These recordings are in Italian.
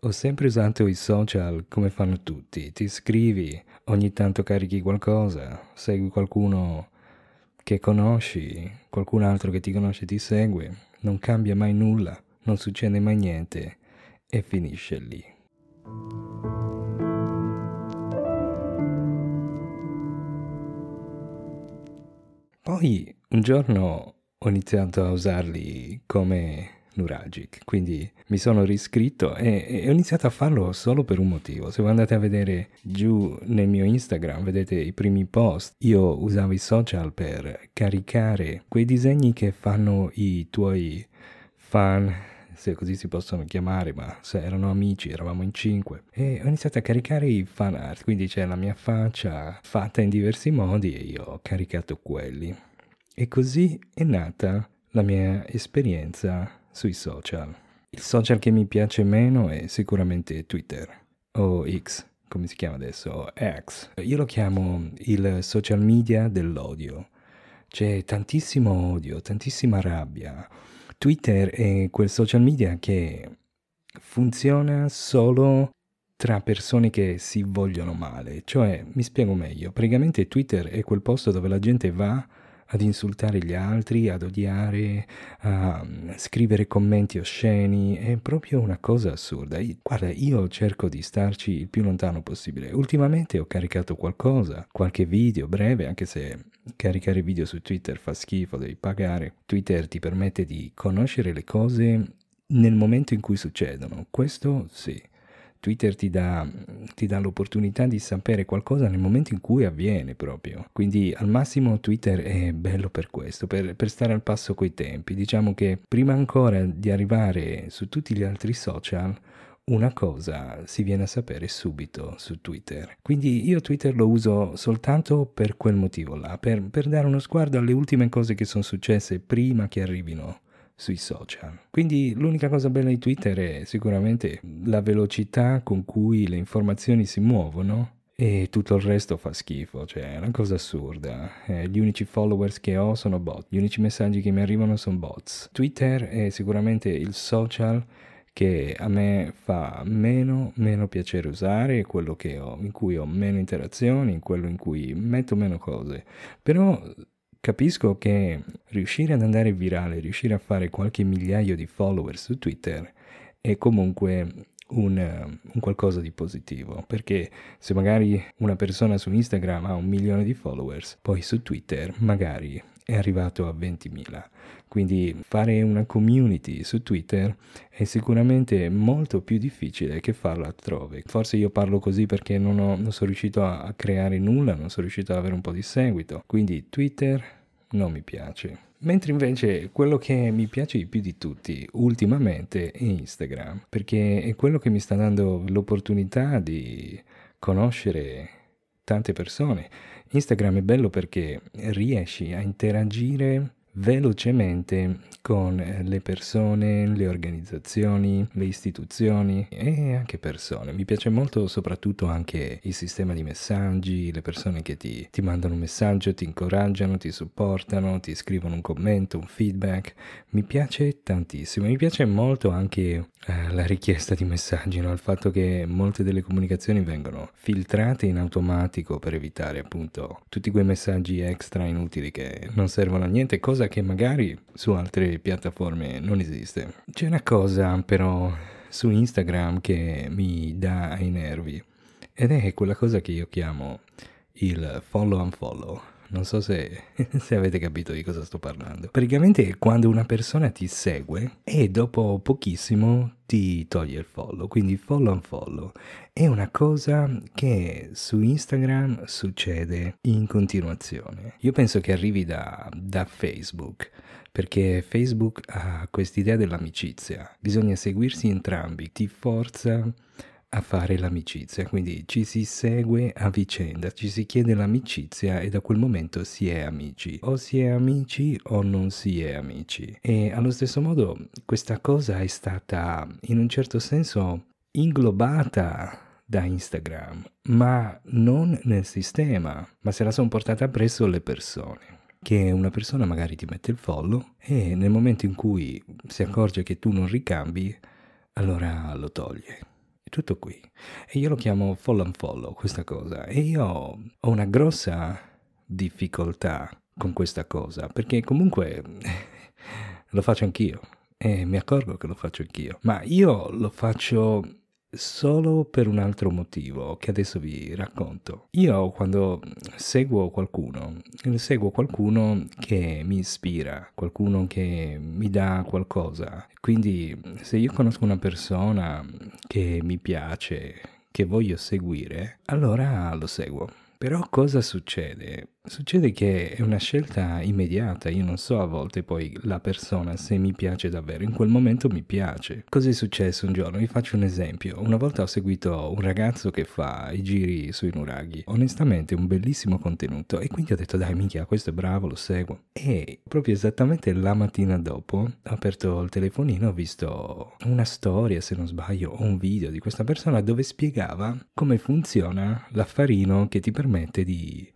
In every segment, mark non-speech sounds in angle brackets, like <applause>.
Ho sempre usato i social come fanno tutti, ti scrivi, ogni tanto carichi qualcosa, segui qualcuno che conosci, qualcun altro che ti conosce ti segue, non cambia mai nulla, non succede mai niente e finisce lì. Poi un giorno ho iniziato a usarli come nuragic. Quindi mi sono riscritto e, e, ho iniziato a farlo solo per un motivo. Se voi andate a vedere giù nel mio Instagram, vedete i primi post, io usavo i social per caricare quei disegni che fanno i tuoi fan se così si possono chiamare, ma se erano amici, eravamo in cinque. E ho iniziato a caricare i fan art, quindi c'è la mia faccia fatta in diversi modi e io ho caricato quelli. E così è nata la mia esperienza sui social. Il social che mi piace meno è sicuramente Twitter o X, come si chiama adesso, o X. Io lo chiamo il social media dell'odio. C'è tantissimo odio, tantissima rabbia. Twitter è quel social media che funziona solo tra persone che si vogliono male. Cioè, mi spiego meglio, praticamente Twitter è quel posto dove la gente va ad insultare gli altri, ad odiare, a mm, scrivere commenti osceni, è proprio una cosa assurda. Guarda, io cerco di starci il più lontano possibile. Ultimamente ho caricato qualcosa, qualche video breve, anche se caricare video su Twitter fa schifo, devi pagare. Twitter ti permette di conoscere le cose nel momento in cui succedono. Questo sì. Twitter ti dà, ti dà l'opportunità di sapere qualcosa nel momento in cui avviene proprio. Quindi al massimo Twitter è bello per questo, per, per stare al passo coi tempi. Diciamo che prima ancora di arrivare su tutti gli altri social, una cosa si viene a sapere subito su Twitter. Quindi io Twitter lo uso soltanto per quel motivo là, per, per, dare uno sguardo alle ultime cose che sono successe prima che arrivino sui social. Quindi l'unica cosa bella di Twitter è sicuramente la velocità con cui le informazioni si muovono e tutto il resto fa schifo, cioè è una cosa assurda. Eh, gli unici followers che ho sono bot, gli unici messaggi che mi arrivano sono bots. Twitter è sicuramente il social che a me fa meno, meno piacere usare, quello ho, in cui ho meno interazioni, quello in cui metto meno cose. Però Capisco che riuscire ad andare virale, riuscire a fare qualche migliaio di follower su Twitter è comunque un, un, qualcosa di positivo, perché se magari una persona su Instagram ha un milione di followers, poi su Twitter magari è arrivato a 20.000. Quindi fare una community su Twitter è sicuramente molto più difficile che farla altrove. Forse io parlo così perché non, ho, non sono riuscito a, a creare nulla, non sono riuscito ad avere un po' di seguito. Quindi Twitter non mi piace. Mentre invece quello che mi piace di più di tutti ultimamente è Instagram, perché è quello che mi sta dando l'opportunità di conoscere tante persone Instagram è bello perché riesci a interagire velocemente con le persone, le organizzazioni, le istituzioni e anche persone. Mi piace molto soprattutto anche il sistema di messaggi, le persone che ti, ti mandano un messaggio, ti incoraggiano, ti supportano, ti scrivono un commento, un feedback. Mi piace tantissimo. Mi piace molto anche eh, la richiesta di messaggi, no? il fatto che molte delle comunicazioni vengono filtrate in automatico per evitare appunto tutti quei messaggi extra inutili che non servono a niente, cosa che magari su altre piattaforme non esiste. C'è una cosa però su Instagram che mi dà ai nervi ed è quella cosa che io chiamo il follow and follow. Non so se, <laughs> se, avete capito di cosa sto parlando. Praticamente è quando una persona ti segue e dopo pochissimo ti toglie il follow, quindi follow un follow. È una cosa che su Instagram succede in continuazione. Io penso che arrivi da, da Facebook, perché Facebook ha quest'idea dell'amicizia. Bisogna seguirsi entrambi, ti forza a fare l'amicizia, quindi ci si segue a vicenda, ci si chiede l'amicizia e da quel momento si è amici, o si è amici o non si è amici. E allo stesso modo questa cosa è stata in un certo senso inglobata da Instagram, ma non nel sistema, ma se la sono portata presso le persone che una persona magari ti mette il follow e nel momento in cui si accorge che tu non ricambi, allora lo toglie. È tutto qui. E io lo mm. chiamo follow and follow questa cosa. E io ho una grossa difficoltà con questa cosa, perché comunque <laughs> lo faccio anch'io. E mi accorgo che lo faccio anch'io. Ma io lo faccio solo per un altro motivo che adesso vi racconto. Io quando seguo qualcuno, seguo qualcuno che mi ispira, qualcuno che mi dà qualcosa. Quindi se io conosco una persona che mi piace, che voglio seguire, allora lo seguo. Però cosa succede? Succede che è una scelta immediata, io non so a volte poi la persona se mi piace davvero, in quel momento mi piace. Cos'è successo un giorno? Vi faccio un esempio. Una volta ho seguito un ragazzo che fa i giri sui nuraghi, onestamente un bellissimo contenuto e quindi ho detto dai minchia, questo è bravo, lo seguo. E proprio esattamente la mattina dopo ho aperto il telefonino, ho visto una storia se non sbaglio o un video di questa persona dove spiegava come funziona l'affarino che ti permette di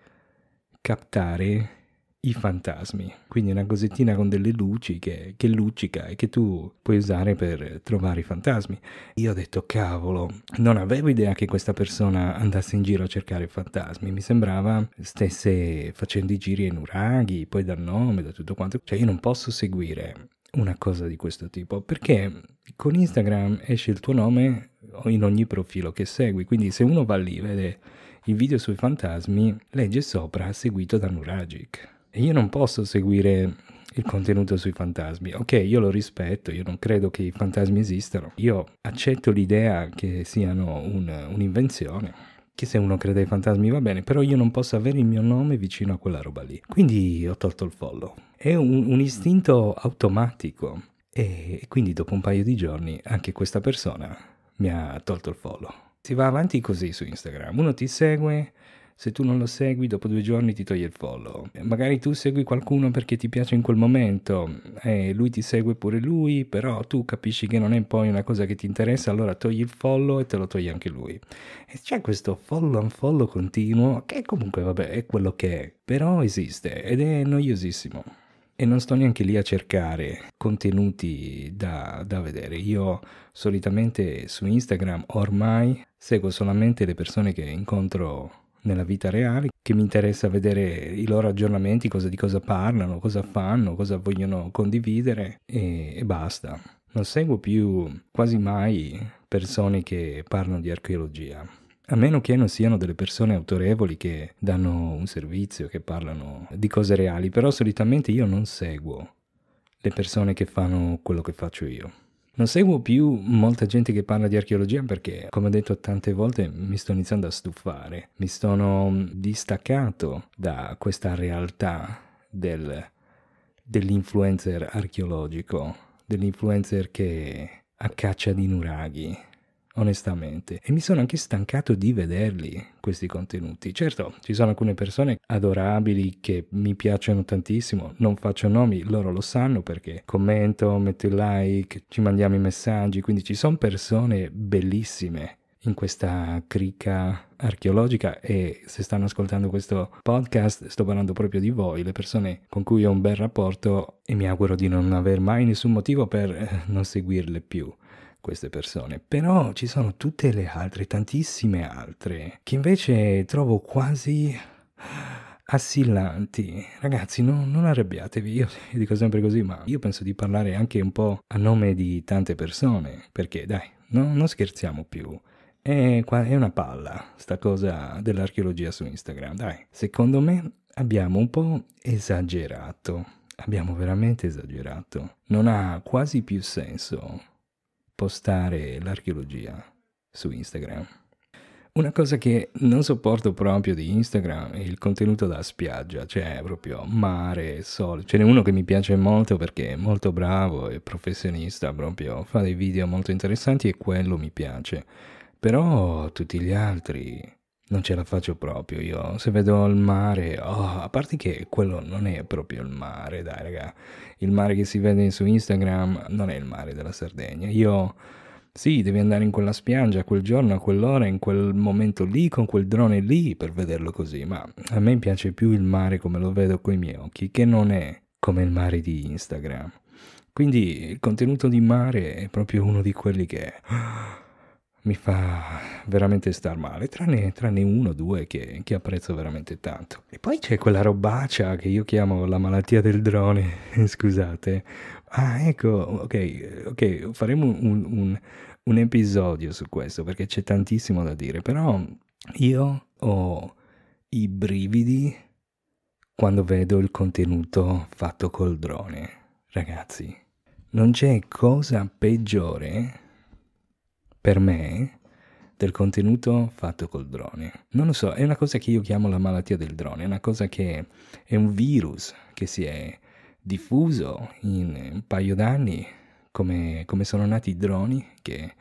captare i fantasmi, quindi una cosettina con delle luci che, che, luccica e che tu puoi usare per trovare i fantasmi. Io ho detto cavolo, non avevo idea che questa persona andasse in giro a cercare fantasmi, mi sembrava stesse facendo i giri ai nuraghi, poi dal nome, da tutto quanto, cioè io non posso seguire una cosa di questo tipo perché con Instagram esce il tuo nome in ogni profilo che segui, quindi se uno va lì vede il video sui fantasmi, legge sopra seguito da Nuragic. E io non posso seguire il contenuto sui fantasmi. Ok, io lo rispetto, io non credo che i fantasmi esistano. Io accetto l'idea che siano un, un'invenzione. Che se uno crede ai fantasmi va bene, però io non posso avere il mio nome vicino a quella roba lì. Quindi ho tolto il follow. È un, un istinto automatico. E quindi dopo un paio di giorni anche questa persona mi ha tolto il follow. Si va avanti così su Instagram. Uno ti segue, se tu non lo segui dopo due giorni ti toglie il follow. Magari tu segui qualcuno perché ti piace in quel momento e eh, lui ti segue pure lui, però tu capisci che non è poi una cosa che ti interessa, allora togli il follow e te lo togli anche lui. E c'è questo follow and follow continuo che comunque vabbè è quello che è, però esiste ed è noiosissimo. E non sto neanche lì a cercare contenuti da, da vedere. Io solitamente su Instagram ormai Seguo solamente le persone che incontro nella vita reale, che mi interessa vedere i loro aggiornamenti, cosa, di cosa parlano, cosa fanno, cosa vogliono condividere e, e basta. Non seguo più quasi mai persone che parlano di archeologia, a meno che non siano delle persone autorevoli che danno un servizio, che parlano di cose reali, però solitamente io non seguo le persone che fanno quello che faccio io. Non seguo più molta gente che parla di archeologia perché, come ho detto tante volte, mi sto iniziando a stufare, mi sono distaccato da questa realtà del, dell'influencer archeologico, dell'influencer che a caccia di nuraghi, onestamente. E mi sono anche stancato di vederli, questi contenuti. Certo, ci sono alcune persone adorabili che mi piacciono tantissimo, non faccio nomi, loro lo sanno perché commento, metto il like, ci mandiamo i messaggi, quindi ci sono persone bellissime in questa cricca archeologica e se stanno ascoltando questo podcast sto parlando proprio di voi, le persone con cui ho un bel rapporto e mi auguro di non aver mai nessun motivo per non seguirle più queste persone, però ci sono tutte le altre, tantissime altre, che invece trovo quasi assillanti. Ragazzi, no, non arrabbiatevi, io <laughs> dico sempre così, ma io penso di parlare anche un po' a nome di tante persone, perché dai, no, non scherziamo più. È, è una palla, sta cosa dell'archeologia su Instagram, dai. Secondo me abbiamo un po' esagerato. Abbiamo veramente esagerato. Non ha quasi più senso postare l'archeologia su Instagram. Una cosa che non sopporto proprio di Instagram è il contenuto da spiaggia, cioè proprio mare, sole. Ce n'è uno che mi piace molto perché è molto bravo e professionista, proprio fa dei video molto interessanti e quello mi piace. Però tutti gli altri non ce la faccio proprio io. Se vedo il mare, oh, a parte che quello non è proprio il mare, dai raga. Il mare che si vede su Instagram non è il mare della Sardegna. Io sì, devi andare in quella spiaggia quel giorno, a quell'ora, in quel momento lì, con quel drone lì per vederlo così, ma a me piace più il mare come lo vedo coi miei occhi, che non è come il mare di Instagram. Quindi il contenuto di mare è proprio uno di quelli che mi fa veramente star male, tranne, tranne uno o due che, che, apprezzo veramente tanto. E poi c'è quella robaccia che io chiamo la malattia del drone, <laughs> scusate. Ah, ecco, ok, ok, faremo un, un, un episodio su questo perché c'è tantissimo da dire, però io ho i brividi quando vedo il contenuto fatto col drone. Ragazzi, non c'è cosa peggiore per me del contenuto fatto col drone. Non lo so, è una cosa che io chiamo la malattia del drone, è una cosa che è un virus che si è diffuso in un paio d'anni, come, come sono nati i droni, che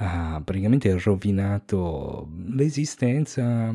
ha praticamente rovinato l'esistenza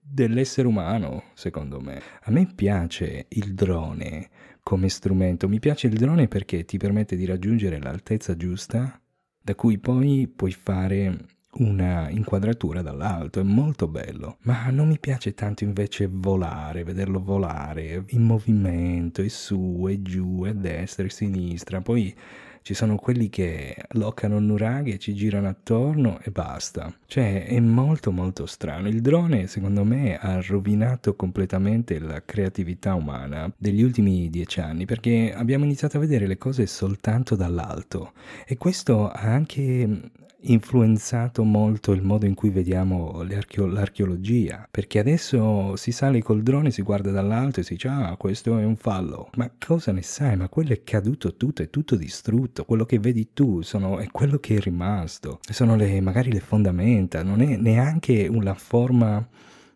dell'essere umano, secondo me. A me piace il drone come strumento, mi piace il drone perché ti permette di raggiungere l'altezza giusta da cui poi puoi fare una inquadratura dall'alto, è molto bello, ma non mi piace tanto invece volare, vederlo volare in movimento, e su, e giù, e a destra, e a sinistra, poi ci sono quelli che locano nuraghe, ci girano attorno e basta. Cioè è molto molto strano. Il drone secondo me ha rovinato completamente la creatività umana degli ultimi dieci anni perché abbiamo iniziato a vedere le cose soltanto dall'alto e questo ha anche influenzato molto il modo in cui vediamo l'archeologia, perché adesso si sale col drone, si guarda dall'alto e si dice ah questo è un fallo, ma cosa ne sai, ma quello è caduto tutto, è tutto distrutto, quello che vedi tu sono, è quello che è rimasto, sono le, magari le fondamenta, non è neanche una forma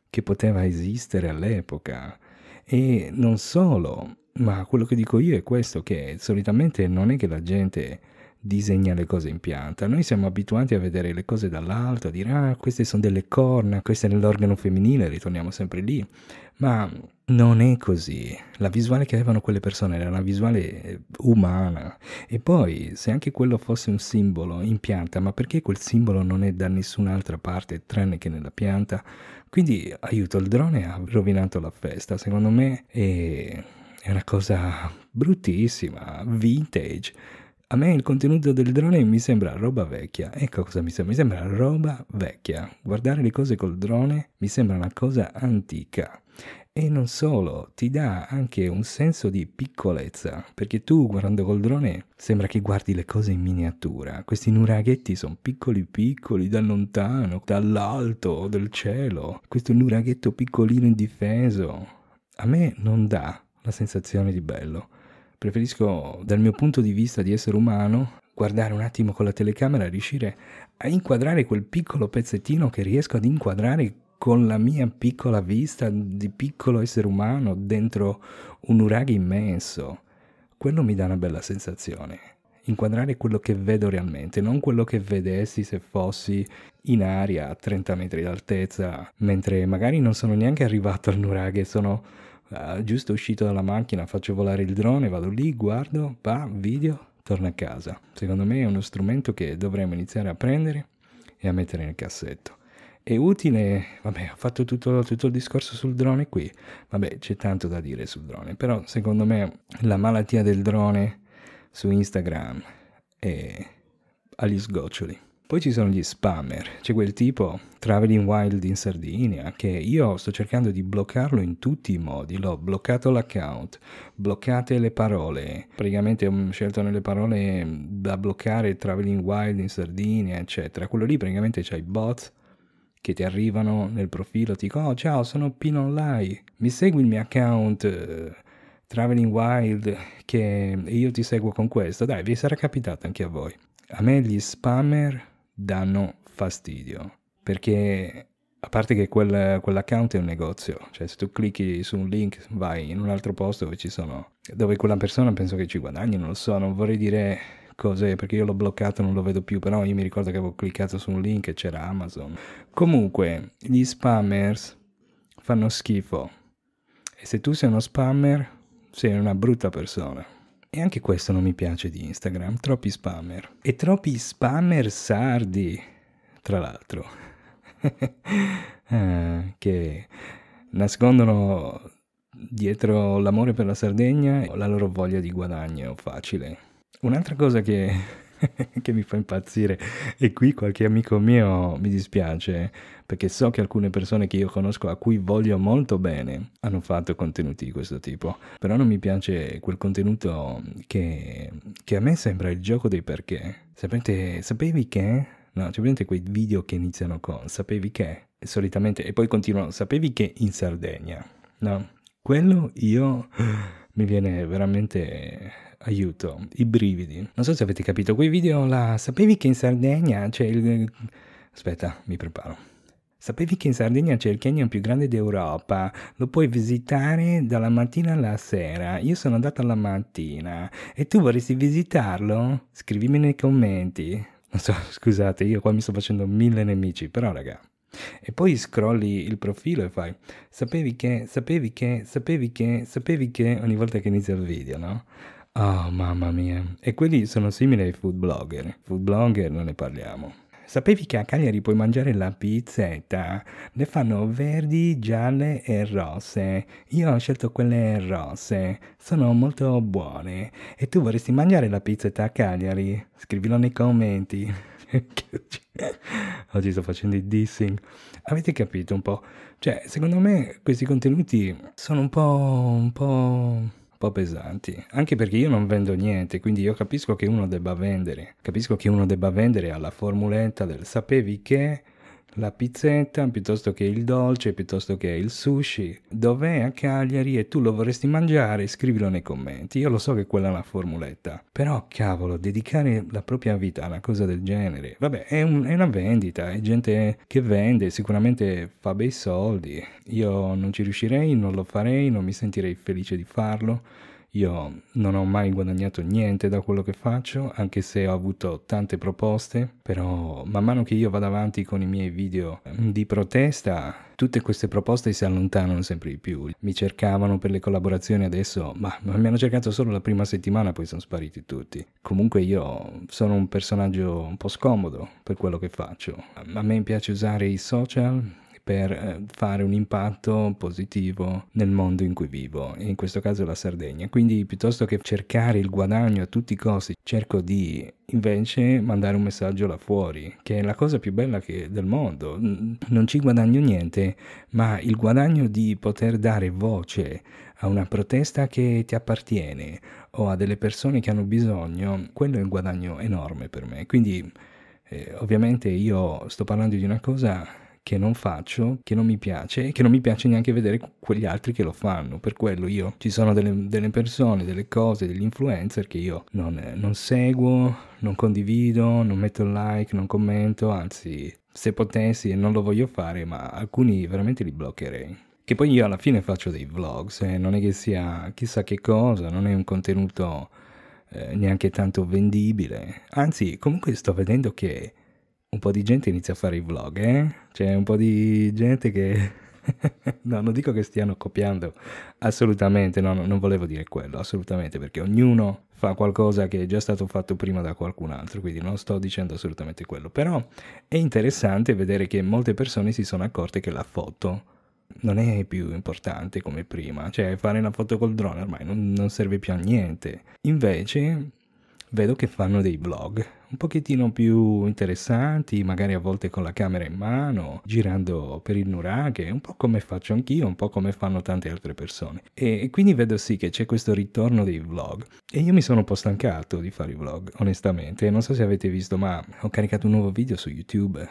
che poteva esistere all'epoca. E non solo, ma quello che dico io è questo, che solitamente non è che la gente disegna le cose in pianta. Noi siamo abituati a vedere le cose dall'alto, a dire ah, queste sono delle corna, questo è l'organo femminile, ritorniamo sempre lì. Ma non è così. La visuale che avevano quelle persone era una visuale eh, umana. E poi, se anche quello fosse un simbolo in pianta, ma perché quel simbolo non è da nessun'altra parte tranne che nella pianta? Quindi, aiuto, il drone ha rovinato la festa, secondo me è, è una cosa bruttissima, vintage a me il contenuto del drone mi sembra roba vecchia. Ecco cosa mi sembra. Mi sembra roba vecchia. Guardare le cose col drone mi sembra una cosa antica. E non solo, ti dà anche un senso di piccolezza, perché tu guardando col drone sembra che guardi le cose in miniatura. Questi nuraghetti sono piccoli piccoli, da lontano, dall'alto del cielo. Questo nuraghetto piccolino indifeso. A me non dà la sensazione di bello. Preferisco, dal mio punto di vista di essere umano, guardare un attimo con la telecamera e riuscire a inquadrare quel piccolo pezzettino che riesco ad inquadrare con la mia piccola vista di piccolo essere umano dentro un uragano immenso. Quello mi dà una bella sensazione. Inquadrare quello che vedo realmente, non quello che vedessi se fossi in aria a 30 metri d'altezza, mentre magari non sono neanche arrivato al nuraghe, sono eh, giusto uscito dalla macchina, faccio volare il drone, vado lì, guardo, va, video, torno a casa. Secondo me è uno strumento che dovremmo iniziare a prendere e a mettere nel cassetto. È utile, vabbè, ho fatto tutto, tutto il discorso sul drone qui, vabbè, c'è tanto da dire sul drone, però secondo me la malattia del drone su Instagram è agli sgoccioli. Poi ci sono gli spammer, c'è quel tipo Traveling Wild in Sardinia che io sto cercando di bloccarlo in tutti i modi, l'ho bloccato l'account, bloccate le parole, praticamente ho scelto nelle parole da bloccare Traveling Wild in Sardinia, eccetera. Quello lì praticamente c'ha i bot che ti arrivano nel profilo, ti dicono oh, ciao sono Pino Online, mi segui il mio account eh, Traveling Wild che io ti seguo con questo, dai vi sarà capitato anche a voi. A me gli spammer danno fastidio. Perché a parte che quel, quell'account è un negozio, cioè se tu clicchi su un link vai in un altro posto dove ci sono, dove quella persona penso che ci guadagni, non lo so, non vorrei dire cos'è perché io l'ho bloccato, non lo vedo più, però io mi ricordo che avevo cliccato su un link e c'era Amazon. Comunque, gli spammers fanno schifo e se tu sei uno spammer sei una brutta persona. E anche questo non mi piace di Instagram, troppi spammer. E troppi spammer sardi, tra l'altro, <laughs> eh, che nascondono dietro l'amore per la Sardegna la loro voglia di guadagno facile. Un'altra cosa che <laughs> che mi fa impazzire e qui qualche amico mio mi dispiace perché so che alcune persone che io conosco a cui voglio molto bene hanno fatto contenuti di questo tipo però non mi piace quel contenuto che, che a me sembra il gioco dei perché Sapete, sapevi che? No, c'è presente quei video che iniziano con sapevi che? solitamente, e poi continuano, sapevi che in Sardegna? No, quello io mi viene veramente aiuto, i brividi. Non so se avete capito quei video, la... sapevi che in Sardegna c'è il... Aspetta, mi preparo. Sapevi che in Sardegna c'è il canyon più grande d'Europa? Lo puoi visitare dalla mattina alla sera. Io sono andata alla mattina. E tu vorresti visitarlo? Scrivimi nei commenti. Non so, <laughs> scusate, io qua mi sto facendo mille nemici, però raga. E poi scrolli il profilo e fai sapevi che, sapevi che, sapevi che, sapevi che ogni volta che inizia il video, no? Oh, mamma mia. E quelli sono simili ai food blogger. Food blogger non ne parliamo. Sapevi che a Cagliari puoi mangiare la pizzetta? Le fanno verdi, gialle e rosse. Io ho scelto quelle rosse. Sono molto buone. E tu vorresti mangiare la pizzetta a Cagliari? Scrivilo nei commenti. <laughs> Oggi sto facendo il dissing. Avete capito un po'? Cioè, secondo me questi contenuti sono un po'... un po' po' pesanti, anche perché io non vendo niente, quindi io capisco che uno debba vendere, capisco che uno debba vendere alla formulenta del sapevi che la pizzetta piuttosto che il dolce, piuttosto che il sushi. Dov'è a Cagliari e tu lo vorresti mangiare? Scrivilo nei commenti. Io lo so che quella è una formuletta. Però cavolo, dedicare la propria vita a una cosa del genere. Vabbè, è, un, è una vendita, è gente che vende, sicuramente fa bei soldi. Io non ci riuscirei, non lo farei, non mi sentirei felice di farlo io non ho mai guadagnato niente da quello che faccio, anche se ho avuto tante proposte, però man mano che io vado avanti con i miei video ehm, di protesta, tutte queste proposte si allontanano sempre di più. Mi cercavano per le collaborazioni adesso, ma mi hanno cercato solo la prima settimana, poi sono spariti tutti. Comunque io sono un personaggio un po' scomodo per quello che faccio. A me piace usare i social, per eh, fare un impatto positivo nel mondo in cui vivo, in questo caso la Sardegna. Quindi piuttosto che cercare il guadagno a tutti i costi, cerco di invece mandare un messaggio là fuori, che è la cosa più bella che, del mondo. Non ci guadagno niente, ma il guadagno di poter dare voce a una protesta che ti appartiene o a delle persone che hanno bisogno, quello è un guadagno enorme per me. Quindi eh, ovviamente io sto parlando di una cosa che non faccio, che non mi piace e che non mi piace neanche vedere quegli altri che lo fanno. Per quello io ci sono delle, delle persone, delle cose, degli influencer che io non, non seguo, non condivido, non metto like, non commento, anzi se potessi e non lo voglio fare, ma alcuni veramente li bloccherei. Che poi io alla fine faccio dei vlogs, eh, non è che sia chissà che cosa, non è un contenuto eh, neanche tanto vendibile. Anzi, comunque sto vedendo che un po' di gente inizia a fare i vlog, eh? C'è cioè, un po' di gente che... <laughs> no, non dico che stiano copiando, assolutamente, no, non volevo dire quello, assolutamente, perché ognuno fa qualcosa che è già stato fatto prima da qualcun altro, quindi non sto dicendo assolutamente quello, però è interessante vedere che molte persone si sono accorte che la foto non è più importante come prima, cioè fare una foto col drone ormai non, non serve più a niente. Invece vedo che fanno dei vlog un pochettino più interessanti, magari a volte con la camera in mano, girando per il nuraghe, un po' come faccio anch'io, un po' come fanno tante altre persone. E quindi vedo sì che c'è questo ritorno dei vlog. E io mi sono un po' stancato di fare i vlog, onestamente. Non so se avete visto, ma ho caricato un nuovo video su YouTube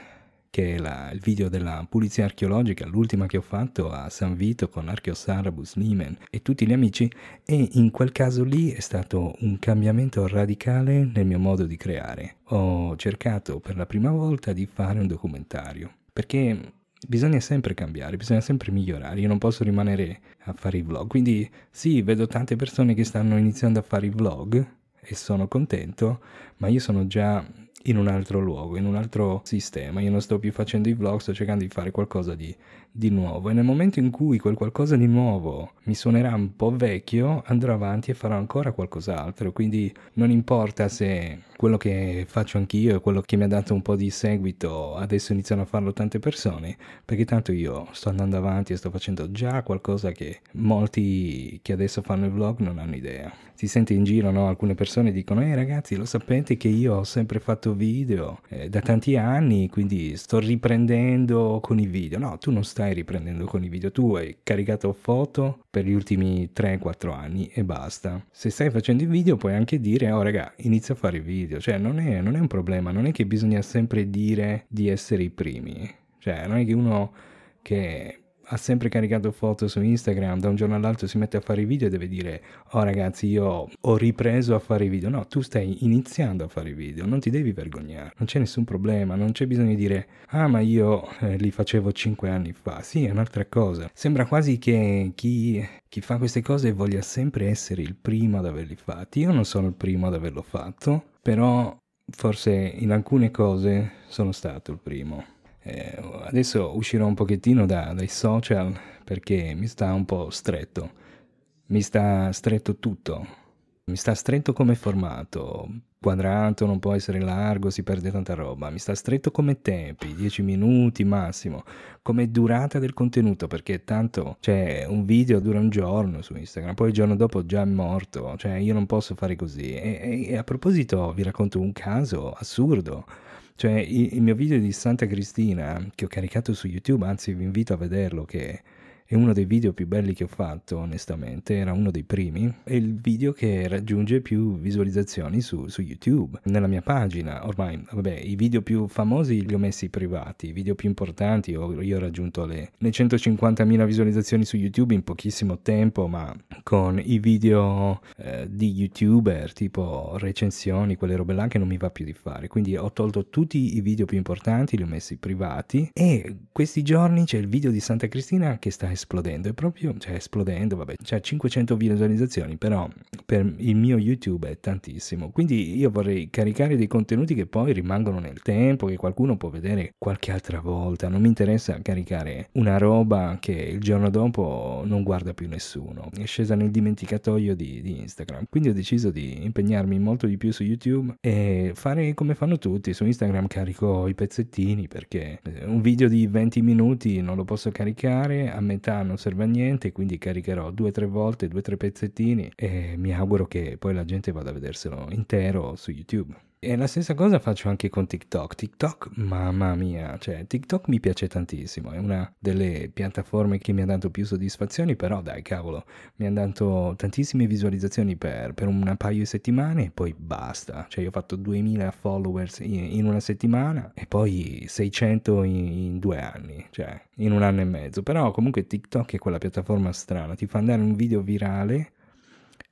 che è la, il video della pulizia archeologica, l'ultima che ho fatto a San Vito con Archeo Archeosarabus, Limen e tutti gli amici e in quel caso lì è stato un cambiamento radicale nel mio modo di creare. Ho cercato per la prima volta di fare un documentario perché bisogna sempre cambiare, bisogna sempre migliorare, io non posso rimanere a fare i vlog, quindi sì, vedo tante persone che stanno iniziando a fare i vlog e sono contento, ma io sono già in un altro luogo, in un altro sistema. Io non sto più facendo i vlog, sto cercando di fare qualcosa di di nuovo e nel momento in cui quel qualcosa di nuovo mi suonerà un po' vecchio andrò avanti e farò ancora qualcos'altro quindi non importa se quello che faccio anch'io e quello che mi ha dato un po' di seguito adesso iniziano a farlo tante persone perché tanto io sto andando avanti e sto facendo già qualcosa che molti che adesso fanno il vlog non hanno idea si sente in giro no? alcune persone dicono ehi ragazzi lo sapete che io ho sempre fatto video eh, da tanti anni quindi sto riprendendo con i video no tu non stai stai riprendendo con i video tu, hai caricato foto per gli ultimi 3-4 anni e basta. Se stai facendo i video puoi anche dire, oh raga, inizia a fare i video, cioè non è, non è un problema, non è che bisogna sempre dire di essere i primi, cioè non è che uno che ha sempre caricato foto su Instagram, da un giorno all'altro si mette a fare i video e deve dire oh ragazzi io ho ripreso a fare i video, no tu stai iniziando a fare i video, non ti devi vergognare, non c'è nessun problema, non c'è bisogno di dire ah ma io eh, li facevo 5 anni fa, sì è un'altra cosa, sembra quasi che chi, chi fa queste cose voglia sempre essere il primo ad averli fatti, io non sono il primo ad averlo fatto, però forse in alcune cose sono stato il primo. Eh, adesso uscirò un pochettino da, dai social perché mi sta un po' stretto. Mi sta stretto tutto. Mi sta stretto come formato. Quadrato, non può essere largo, si perde tanta roba. Mi sta stretto come tempi, 10 minuti massimo. Come durata del contenuto, perché tanto cioè, un video dura un giorno su Instagram, poi il giorno dopo già è morto. Cioè, io non posso fare così. e, e a proposito, vi racconto un caso assurdo cioè, il, il mio video di Santa Cristina che ho caricato su YouTube, anzi vi invito a vederlo, che è uno dei video più belli che ho fatto onestamente, era uno dei primi, è il video che raggiunge più visualizzazioni su, su YouTube, nella mia pagina, ormai vabbè i video più famosi li ho messi privati, i video più importanti ho, io ho raggiunto le, le 150.000 visualizzazioni su YouTube in pochissimo tempo, ma con i video eh, di youtuber tipo recensioni, quelle robe là che non mi va più di fare, quindi ho tolto tutti i video più importanti, li ho messi privati e questi giorni c'è il video di Santa Cristina che sta esplodendo, è proprio, cioè esplodendo, vabbè, c'è 500 visualizzazioni, però per il mio YouTube è tantissimo, quindi io vorrei caricare dei contenuti che poi rimangono nel tempo, che qualcuno può vedere qualche altra volta, non mi interessa caricare una roba che il giorno dopo non guarda più nessuno, è scesa nel dimenticatoio di, di Instagram, quindi ho deciso di impegnarmi molto di più su YouTube e fare come fanno tutti, su Instagram carico i pezzettini perché eh, un video di 20 minuti non lo posso caricare a metà verità non serve a niente, quindi caricherò due o tre volte, due o tre pezzettini e mi auguro che poi la gente vada a vederselo intero su YouTube. E la stessa cosa faccio anche con TikTok. TikTok, mamma mia, cioè TikTok mi piace tantissimo, è una delle piattaforme che mi ha dato più soddisfazioni, però dai cavolo, mi ha dato tantissime visualizzazioni per, per un paio di settimane e poi basta. Cioè io ho fatto 2000 followers in, in una settimana e poi 600 in, in, due anni, cioè in un anno e mezzo. Però comunque TikTok è quella piattaforma strana, ti fa andare un video virale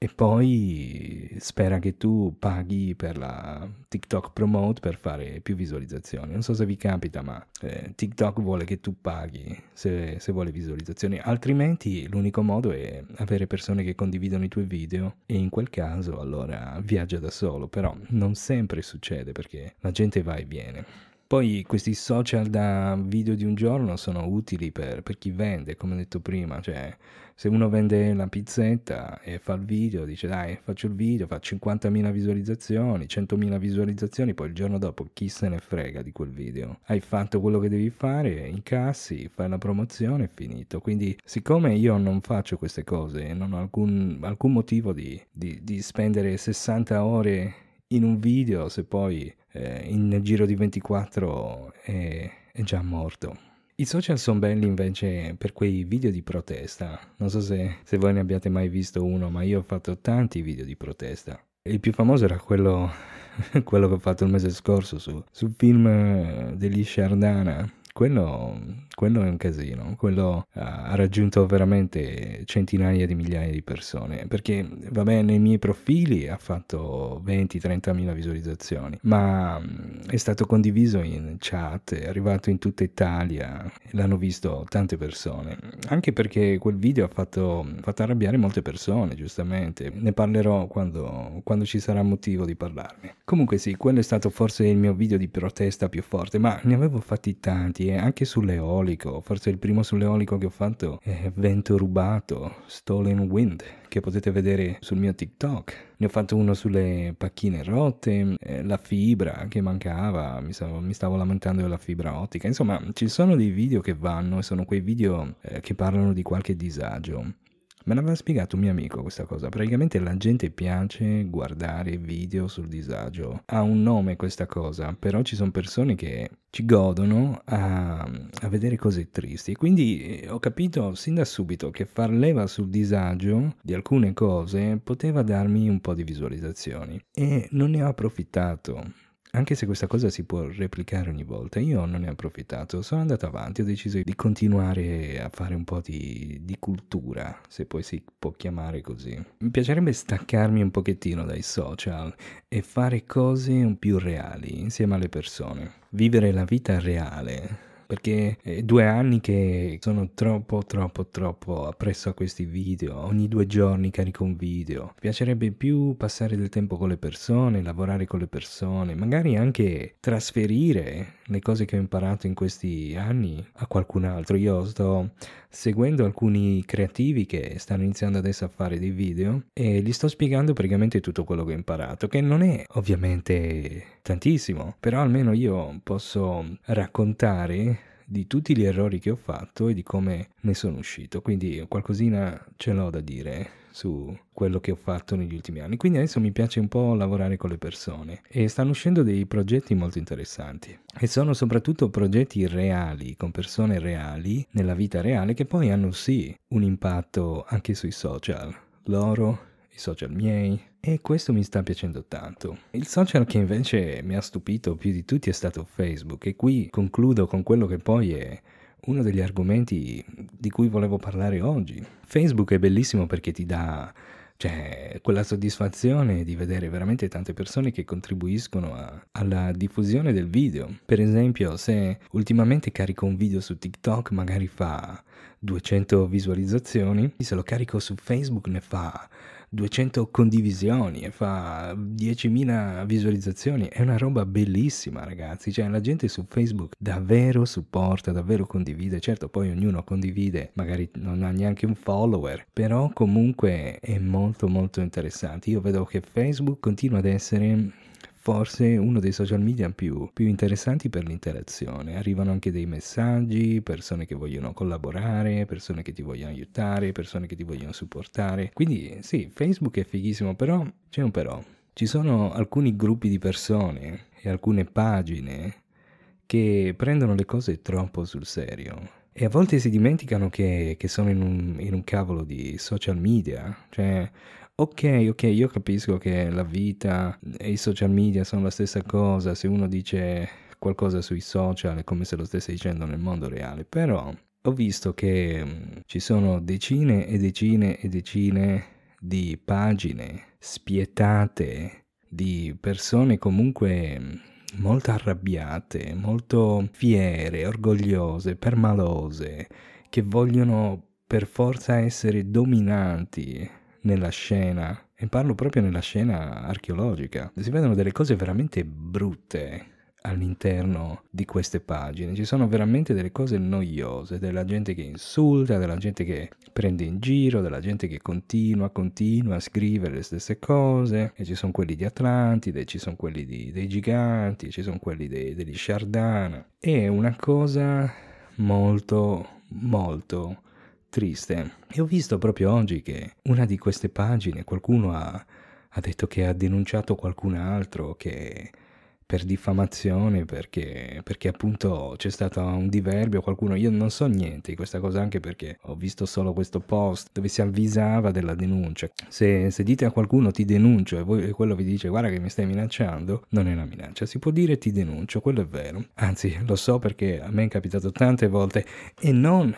e poi spera che tu paghi per la TikTok Promote per fare più visualizzazioni. Non so se vi capita, ma eh, TikTok vuole che tu paghi se, se, vuole visualizzazioni, altrimenti l'unico modo è avere persone che condividono i tuoi video e in quel caso allora viaggia da solo, però non sempre succede perché la gente va e viene. Poi questi social da video di un giorno sono utili per, per chi vende, come ho detto prima, cioè se uno vende la pizzetta e fa il video, dice dai faccio il video, fa 50.000 visualizzazioni, 100.000 visualizzazioni, poi il giorno dopo chi se ne frega di quel video. Hai fatto quello che devi fare, incassi, fai la promozione è finito. Quindi siccome io non faccio queste cose e non ho alcun, alcun motivo di, di, di spendere 60 ore in un video se poi eh, in giro di 24 è, è già morto. I social sono belli invece per quei video di protesta. Non so se, se, voi ne abbiate mai visto uno, ma io ho fatto tanti video di protesta. Il più famoso era quello, <laughs> quello che ho fatto il mese scorso su, su film eh, degli Shardana, quello, quello, è un casino, quello eh, ha raggiunto veramente centinaia di migliaia di persone, perché vabbè nei miei profili ha fatto 20-30 mila visualizzazioni, ma mm, è stato condiviso in chat, è arrivato in tutta Italia, l'hanno visto tante persone, anche perché quel video ha fatto, fatto arrabbiare molte persone, giustamente, ne parlerò quando, quando ci sarà motivo di parlarne. Comunque sì, quello è stato forse il mio video di protesta più forte, ma ne avevo fatti tanti tanti, eh, anche sull'eolico, forse il primo sull'eolico che ho fatto è Vento Rubato, Stolen Wind, che potete vedere sul mio TikTok. Ne ho fatto uno sulle pacchine rotte, eh, la fibra che mancava, mi stavo, mi stavo, lamentando della fibra ottica, insomma ci sono dei video che vanno e sono quei video eh, che parlano di qualche disagio. Me l'aveva spiegato un mio amico questa cosa. Praticamente la gente piace guardare video sul disagio. Ha un nome questa cosa, però ci sono persone che ci godono a, a vedere cose tristi. Quindi eh, ho capito sin da subito che far leva sul disagio di alcune cose poteva darmi un po' di visualizzazioni e non ne ho approfittato. Anche se questa cosa si può replicare ogni volta, io non ne ho approfittato, sono andato avanti, ho deciso di continuare a fare un po' di, di cultura, se poi si può chiamare così. Mi piacerebbe staccarmi un pochettino dai social e fare cose più reali insieme alle persone, vivere la vita reale perché è eh, due anni che sono troppo troppo troppo appresso a questi video, ogni due giorni carico un video. Mi piacerebbe più passare del tempo con le persone, lavorare con le persone, magari anche trasferire le cose che ho imparato in questi anni a qualcun altro. Io sto seguendo alcuni creativi che stanno iniziando adesso a fare dei video e gli sto spiegando praticamente tutto quello che ho imparato, che non è ovviamente tantissimo, però almeno io posso raccontare di tutti gli errori che ho fatto e di come ne sono uscito. Quindi qualcosina ce l'ho da dire su quello che ho fatto negli ultimi anni. Quindi adesso mi piace un po' lavorare con le persone e stanno uscendo dei progetti molto interessanti e sono soprattutto progetti reali, con persone reali nella vita reale che poi hanno sì un impatto anche sui social. Loro social miei e questo mi sta piacendo tanto. Il social che invece mi ha stupito più di tutti è stato Facebook e qui concludo con quello che poi è uno degli argomenti di cui volevo parlare oggi. Facebook è bellissimo perché ti dà cioè, quella soddisfazione di vedere veramente tante persone che contribuiscono a, alla diffusione del video. Per esempio, se ultimamente carico un video su TikTok, magari fa 200 visualizzazioni, se lo carico su Facebook ne fa 200 condivisioni e fa 10.000 visualizzazioni. È una roba bellissima, ragazzi. Cioè, la gente su Facebook davvero supporta, davvero condivide. Certo, poi ognuno condivide, magari non ha neanche un follower, però comunque è molto molto interessante. Io vedo che Facebook continua ad essere forse uno dei social media più, più interessanti per l'interazione. Arrivano anche dei messaggi, persone che vogliono collaborare, persone che ti vogliono aiutare, persone che ti vogliono supportare. Quindi sì, Facebook è fighissimo, però c'è un però. Ci sono alcuni gruppi di persone e alcune pagine che prendono le cose troppo sul serio. E a volte si dimenticano che, che sono in un, in un, cavolo di social media, cioè Ok, ok, io capisco che la vita e i social media sono la stessa cosa, se uno dice qualcosa sui social è come se lo stesse dicendo nel mondo reale, però ho visto che mm, ci sono decine e decine e decine di pagine spietate di persone comunque mm, molto arrabbiate, molto fiere, orgogliose, permalose, che vogliono per forza essere dominanti nella scena, e parlo proprio nella scena archeologica, si vedono delle cose veramente brutte all'interno di queste pagine. Ci sono veramente delle cose noiose, della gente che insulta, della gente che prende in giro, della gente che continua, continua a scrivere le stesse cose. E ci sono quelli di Atlantide, ci sono quelli di, dei giganti, ci sono quelli dei, degli Sciardana. È una cosa molto, molto triste. E ho visto proprio oggi che una di queste pagine qualcuno ha, ha detto che ha denunciato qualcun altro che per diffamazione perché, perché appunto c'è stato un diverbio, qualcuno, io non so niente di questa cosa anche perché ho visto solo questo post dove si avvisava della denuncia. Se, se dite a qualcuno ti denuncio e, voi, e quello vi dice guarda che mi stai minacciando, non è una minaccia, si può dire ti denuncio, quello è vero. Anzi lo so perché a me è capitato tante volte e non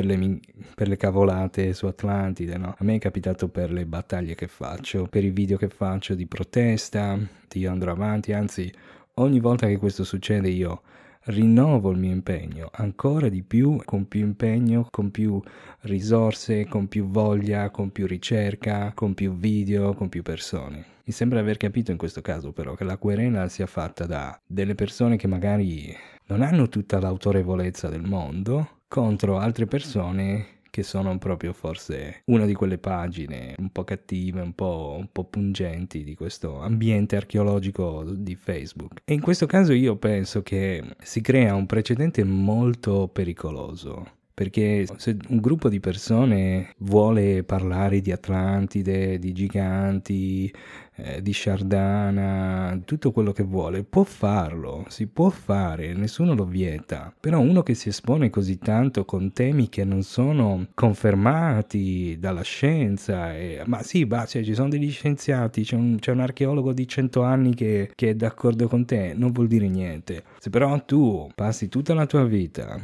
per le, per le, cavolate su Atlantide, no? A me è capitato per le battaglie che faccio, per i video che faccio di protesta, di andrò avanti, anzi ogni volta che questo succede io rinnovo il mio impegno ancora di più, con più impegno, con più risorse, con più voglia, con più ricerca, con più video, con più persone. Mi sembra aver capito in questo caso però che la querela sia fatta da delle persone che magari non hanno tutta l'autorevolezza del mondo, contro altre persone che sono proprio forse una di quelle pagine un po' cattive, un po', un po', pungenti di questo ambiente archeologico di Facebook. E in questo caso io penso che si crea un precedente molto pericoloso perché se un gruppo di persone vuole parlare di Atlantide, di giganti, eh, di Shardana, tutto quello che vuole, può farlo, si può fare, nessuno lo vieta. Però uno che si espone così tanto con temi che non sono confermati dalla scienza, e, ma sì, bah, cioè, ci sono degli scienziati, c'è un, c'è un archeologo di cento anni che, che è d'accordo con te, non vuol dire niente. Se però tu passi tutta la tua vita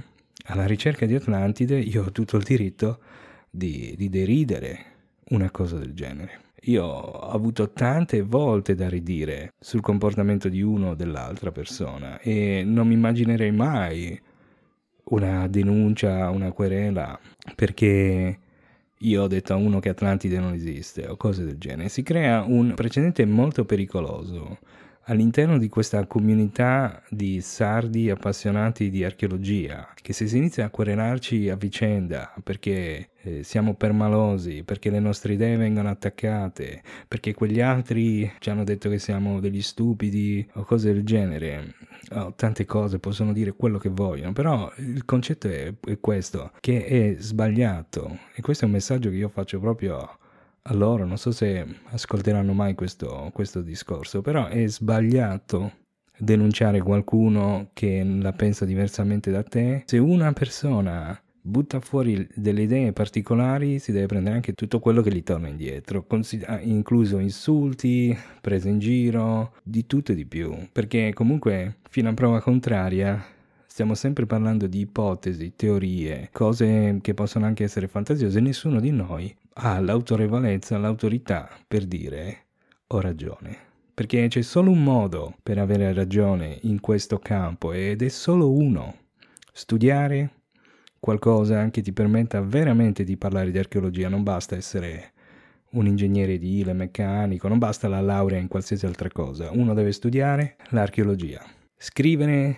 alla ricerca di Atlantide io ho tutto il diritto di, di deridere una cosa del genere. Io ho avuto tante volte da ridire sul comportamento di uno o dell'altra persona e non mi immaginerei mai una denuncia, una querela, perché io ho detto a uno che Atlantide non esiste o cose del genere. Si crea un precedente molto pericoloso all'interno di questa comunità di sardi appassionati di archeologia, che se si inizia a querelarci a vicenda perché eh, siamo permalosi, perché le nostre idee vengono attaccate, perché quegli altri ci hanno detto che siamo degli stupidi o cose del genere, oh, tante cose possono dire quello che vogliono, però il concetto è, è questo, che è sbagliato e questo è un messaggio che io faccio proprio allora non so se ascolteranno mai questo, questo discorso, però è sbagliato denunciare qualcuno che la pensa diversamente da te. Se una persona butta fuori delle idee particolari, si deve prendere anche tutto quello che gli torna indietro, ah, incluso insulti, prese in giro, di tutto e di più, perché comunque fino a prova contraria stiamo sempre parlando di ipotesi, teorie, cose che possono anche essere fantasiose, nessuno di noi ha l'autorevolezza, l'autorità per dire ho ragione. Perché c'è solo un modo per avere ragione in questo campo ed è solo uno. Studiare qualcosa che ti permetta veramente di parlare di archeologia, non basta essere un ingegnere di ile meccanico, non basta la laurea in qualsiasi altra cosa, uno deve studiare l'archeologia, scrivere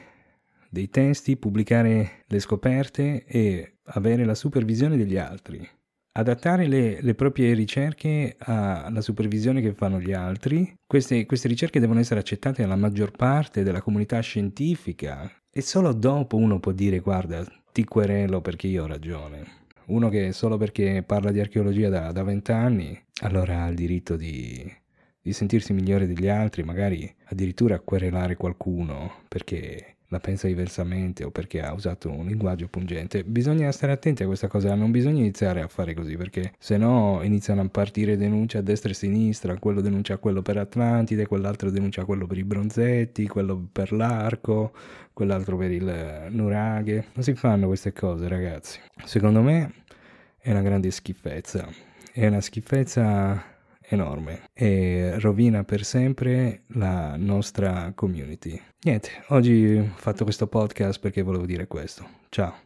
dei testi, pubblicare le scoperte e avere la supervisione degli altri adattare le, le proprie ricerche alla supervisione che fanno gli altri. Queste, queste ricerche devono essere accettate dalla maggior parte della comunità scientifica e solo dopo uno può dire guarda, ti querelo perché io ho ragione uno che solo perché parla di archeologia da vent'anni, allora ha il diritto di, di, sentirsi migliore degli altri, magari addirittura querelare qualcuno perché la pensa diversamente o perché ha usato un linguaggio pungente, bisogna stare attenti a questa cosa, non bisogna iniziare a fare così perché se no iniziano a partire denunce a destra e a sinistra, quello denuncia quello per Atlantide, quell'altro denuncia quello per i bronzetti, quello per l'arco, quell'altro per il nuraghe, non si fanno queste cose ragazzi, secondo me è una grande schifezza, è una schifezza enorme e rovina per sempre la nostra community. Niente, oggi ho fatto questo podcast perché volevo dire questo. Ciao.